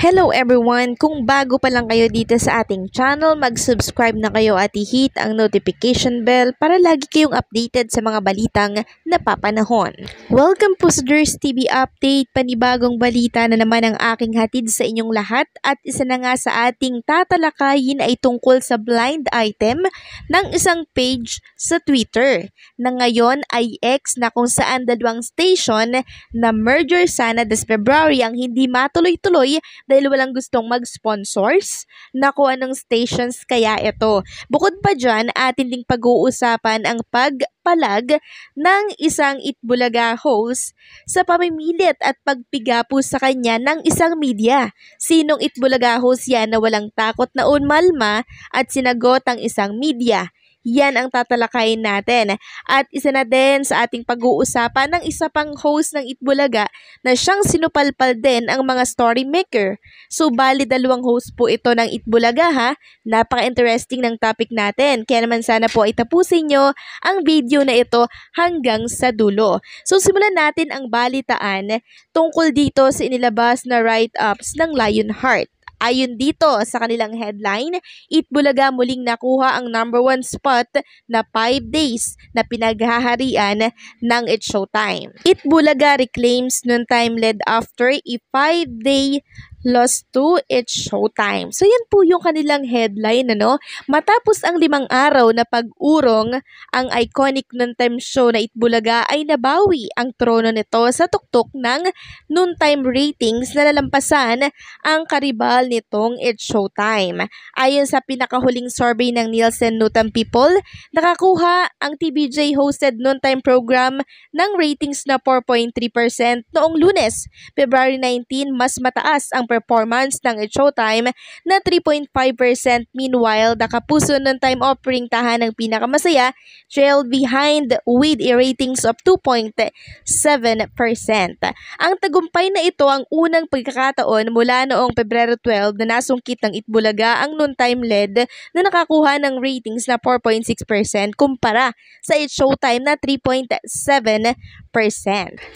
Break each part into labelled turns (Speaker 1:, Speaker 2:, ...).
Speaker 1: Hello everyone! Kung bago pa lang kayo dito sa ating channel, mag-subscribe na kayo at i-hit ang notification bell para lagi kayong updated sa mga balitang napapanahon. Welcome po sa Durs TV Update, panibagong balita na naman ang aking hatid sa inyong lahat at isa na nga sa ating tatalakayin ay tungkol sa blind item ng isang page sa Twitter na ngayon ay X na kung saan dalawang station na merger sana this February ang hindi matuloy-tuloy dahil walang gustong mag-sponsors. na Nako, anong stations kaya ito? Bukod pa dyan, atin ding pag-uusapan ang pagpalag ng isang Itbulaga host sa pamimilit at pagpigapo sa kanya ng isang media. Sinong Itbulaga host yan na walang takot na unmalma at sinagot ang isang media? Yan ang tatalakayin natin. At isa na din sa ating pag-uusapan ng isa pang host ng Itbulaga na siyang sinupalpal din ang mga story maker. So bali dalawang host po ito ng Itbulaga ha. Napaka-interesting ng topic natin. Kaya naman sana po ay tapusin nyo ang video na ito hanggang sa dulo. So simulan natin ang balitaan tungkol dito sa inilabas na write-ups ng Lionheart. Ayon dito sa kanilang headline, Itbulaga muling nakuha ang number one spot na 5 days na pinaghaharian ng It's Showtime. Itbulaga reclaims noon time led after a 5-day Lost 2, it's showtime. So yan po yung kanilang headline, ano? Matapos ang limang araw na pag-urong, ang iconic ng time show na Itbulaga ay nabawi ang trono nito sa tuktok ng noontime ratings na lalampasan ang karibal nitong It's Showtime. Ayon sa pinakahuling survey ng Nielsen Nutam People, nakakuha ang TBJ-hosted noontime program ng ratings na 4.3% noong lunes, February 19, mas mataas ang performance ng It's Showtime na 3.5%. Meanwhile, the nakapuso ng time of tahan ng pinakamasaya, trailed behind with a ratings of 2.7%. Ang tagumpay na ito ang unang pagkakataon mula noong Pebrero 12 na nasungkit ng Itbulaga ang noontime led na nakakuha ng ratings na 4.6% kumpara sa It's Showtime na 3.7%.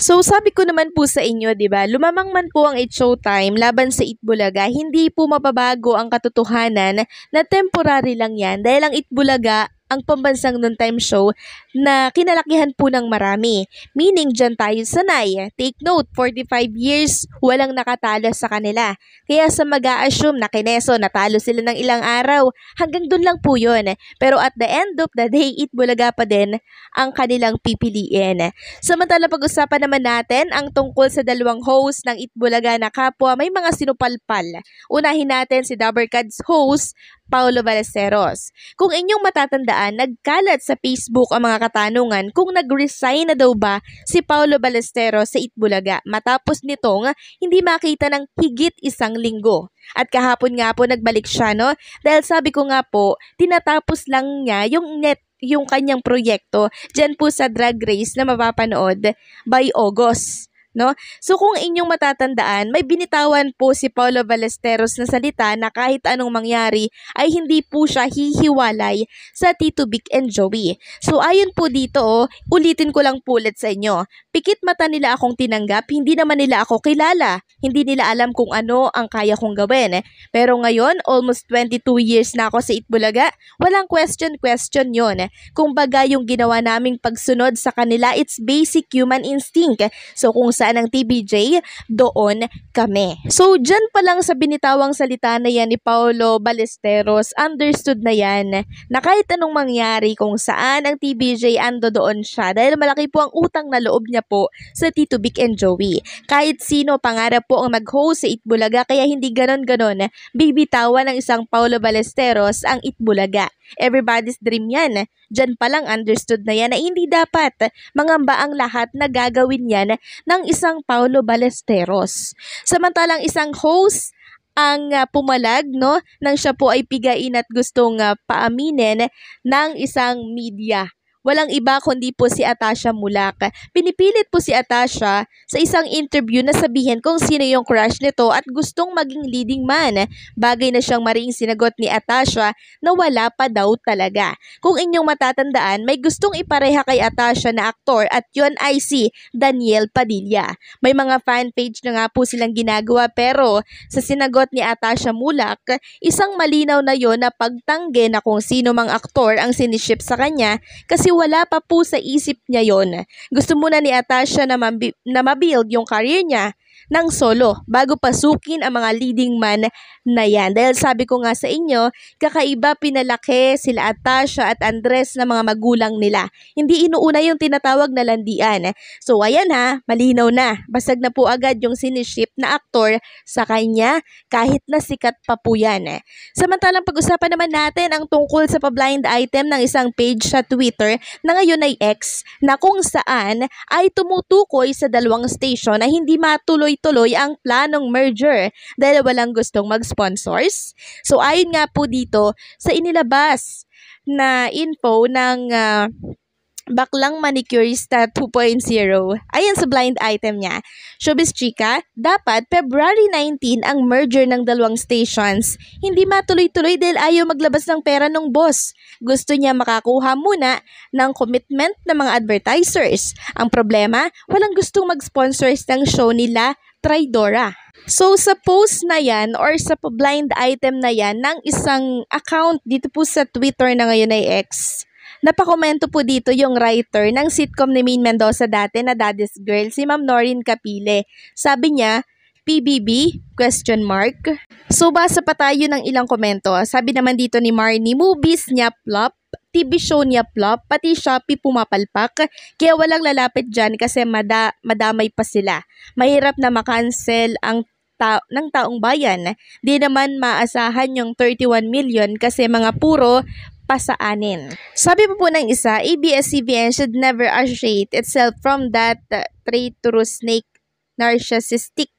Speaker 1: So sabi ko naman po sa inyo, 'di ba? Lumamang man po ang It's Showtime laban naman sa Itbulaga, hindi po mababago ang katotohanan na temporary lang yan dahil ang Itbulaga ang pambansang non-time show na kinalakihan po ng marami. Meaning, dyan tayo sanay. Take note, 45 years, walang nakatalo sa kanila. Kaya sa mag assume na kineso, natalo sila ng ilang araw, hanggang dun lang po yun. Pero at the end of the day, it bulaga pa din ang kanilang pipiliin. Samantala pag-usapan naman natin ang tungkol sa dalawang host ng It Bulaga na kapwa may mga sinupalpal. Unahin natin si Dabarcad's host, Paolo Balesteros. Kung inyong matatandaan, nagkalat sa Facebook ang mga katanungan kung nag-resign na daw ba si Paolo Balesteros sa Itbulaga matapos nitong hindi makita ng higit isang linggo. At kahapon nga po nagbalik siya no dahil sabi ko nga po tinatapos lang niya yung net yung kanyang proyekto dyan po sa Drag Race na mapapanood by August no? So kung inyong matatandaan, may binitawan po si Paolo Ballesteros na salita na kahit anong mangyari ay hindi po siya hihiwalay sa Tito Vic and Joey. So ayon po dito, oh, ulitin ko lang po ulit sa inyo. Pikit mata nila akong tinanggap, hindi naman nila ako kilala. Hindi nila alam kung ano ang kaya kong gawin. Pero ngayon, almost 22 years na ako sa Itbulaga, walang question-question yon. Kung baga yung ginawa naming pagsunod sa kanila, it's basic human instinct. So kung sa saan ang TBJ, doon kami. So, dyan pa lang sa binitawang salita na yan ni Paolo Balesteros, understood na yan na kahit anong mangyari kung saan ang TBJ ando doon siya dahil malaki po ang utang na loob niya po sa Tito Vic and Joey. Kahit sino pangarap po ang mag-host sa Itbulaga kaya hindi ganon-ganon bibitawan ng isang Paolo Balesteros ang Itbulaga. Everybody's dream yan. Diyan pa lang understood na yan na hindi dapat mangamba ang lahat na gagawin yan ng isang Paolo Balesteros. Samantalang isang host ang uh, pumalag no nang siya po ay pigain at gustong uh, paaminin ng isang media Walang iba kundi po si Atasha Mulak. Pinipilit po si Atasha sa isang interview na sabihin kung sino yung crush nito at gustong maging leading man. Bagay na siyang maring sinagot ni Atasha na wala pa daw talaga. Kung inyong matatandaan, may gustong ipareha kay Atasha na aktor at yon ay si Daniel Padilla. May mga fan page na nga po silang ginagawa pero sa sinagot ni Atasha Mulak, isang malinaw na yon na pagtanggi na kung sino mang aktor ang sinisip sa kanya kasi wala pa po sa isip niya yon. Gusto muna ni Atasha na, mabi- na mabuild yung career niya ng solo bago pasukin ang mga leading man na yan. Dahil sabi ko nga sa inyo, kakaiba pinalaki sila at at Andres ng mga magulang nila. Hindi inuuna yung tinatawag na landian. So ayan ha, malinaw na. Basag na po agad yung siniship na aktor sa kanya kahit na sikat pa po yan. Samantalang pag-usapan naman natin ang tungkol sa pa-blind item ng isang page sa Twitter na ngayon ay X na kung saan ay tumutukoy sa dalawang station na hindi matuloy tuloy-tuloy ang planong merger dahil walang gustong mag-sponsors. So ayon nga po dito sa inilabas na info ng uh, baklang manicurista 2.0. Ayan sa blind item niya. Showbiz chika, dapat February 19 ang merger ng dalawang stations. Hindi matuloy-tuloy dahil ayaw maglabas ng pera ng boss. Gusto niya makakuha muna ng commitment ng mga advertisers. Ang problema, walang gustong mag-sponsors ng show nila, Tridora. So sa post na yan or sa blind item na yan ng isang account dito po sa Twitter na ngayon ay X, Napakomento po dito yung writer ng sitcom ni Maine Mendoza dati na Daddy's Girl, si Ma'am Norin Capile. Sabi niya, PBB? Question mark. So basa pa tayo ng ilang komento. Sabi naman dito ni Marnie, movies niya plop, TV show niya plop, pati Shopee pumapalpak. Kaya walang lalapit dyan kasi mada, madamay pa sila. Mahirap na makancel ang ta- ng taong bayan. Di naman maasahan yung 31 million kasi mga puro pa sa anin. Sabi pa po ng isa, ABS-CBN should never associate itself from that uh, traitorous snake narcissistic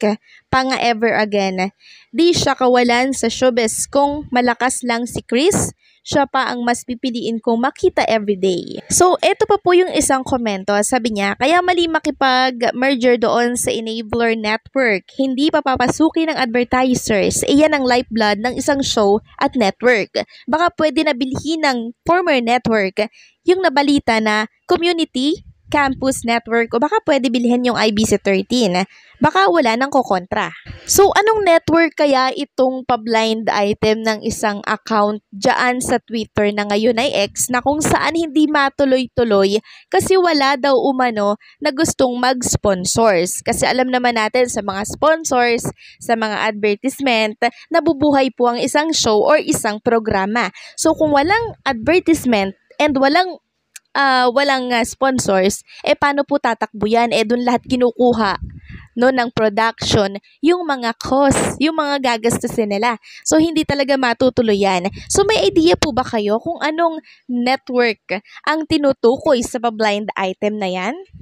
Speaker 1: panga ever again. Di siya kawalan sa showbiz kung malakas lang si Chris, siya pa ang mas pipiliin kong makita everyday. So, eto pa po yung isang komento. Sabi niya, kaya mali makipag-merger doon sa enabler network. Hindi pa ng advertisers. Iyan ang lifeblood ng isang show at network. Baka pwede na bilhin ng former network yung nabalita na community campus network o baka pwede bilhin yung IBC13. Baka wala nang kokontra. So, anong network kaya itong pa-blind item ng isang account dyan sa Twitter na ngayon ay X na kung saan hindi matuloy-tuloy kasi wala daw umano na gustong mag-sponsors. Kasi alam naman natin sa mga sponsors, sa mga advertisement, nabubuhay po ang isang show or isang programa. So, kung walang advertisement, and walang uh, walang uh, sponsors, eh paano po tatakbo yan? Eh doon lahat kinukuha no ng production yung mga costs yung mga gagastusin nila. So hindi talaga matutuloy yan. So may idea po ba kayo kung anong network ang tinutukoy sa blind item na yan?